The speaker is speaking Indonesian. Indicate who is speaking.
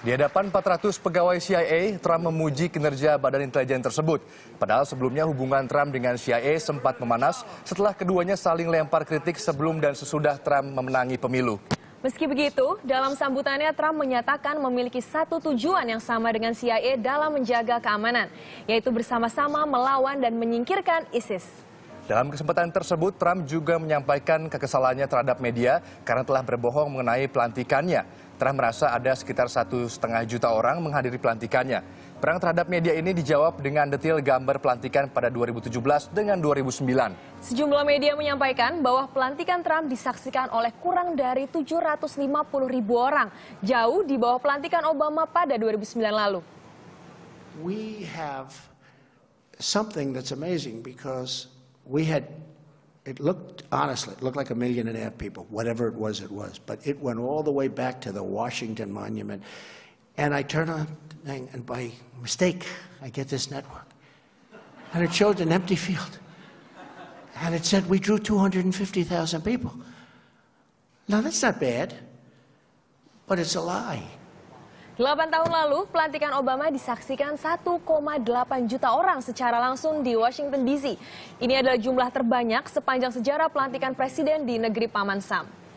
Speaker 1: Di hadapan 400 pegawai CIA, Trump memuji kinerja badan intelijen tersebut. Padahal sebelumnya hubungan Trump dengan CIA sempat memanas setelah keduanya saling lempar kritik sebelum dan sesudah Trump memenangi pemilu.
Speaker 2: Meski begitu, dalam sambutannya Trump menyatakan memiliki satu tujuan yang sama dengan CIA dalam menjaga keamanan, yaitu bersama-sama melawan dan menyingkirkan ISIS.
Speaker 1: Dalam kesempatan tersebut, Trump juga menyampaikan kekesalannya terhadap media karena telah berbohong mengenai pelantikannya. Trump merasa ada sekitar satu setengah juta orang menghadiri pelantikannya. Perang terhadap media ini dijawab dengan detail gambar pelantikan pada 2017 dengan 2009.
Speaker 2: Sejumlah media menyampaikan bahwa pelantikan Trump disaksikan oleh kurang dari 750 ribu orang, jauh di bawah pelantikan Obama pada 2009 lalu.
Speaker 3: We have something that's amazing because we had it looked, honestly, it looked like a million and a half people, whatever it was, it was. But it went all the way back to the Washington Monument. And I turn on thing, and by mistake, I get this network.
Speaker 4: And it showed an empty field. And it said, we drew 250,000 people. Now, that's not bad, but it's a lie.
Speaker 2: 8 tahun lalu, pelantikan Obama disaksikan 1,8 juta orang secara langsung di Washington DC. Ini adalah jumlah terbanyak sepanjang sejarah pelantikan presiden di negeri Paman Sam.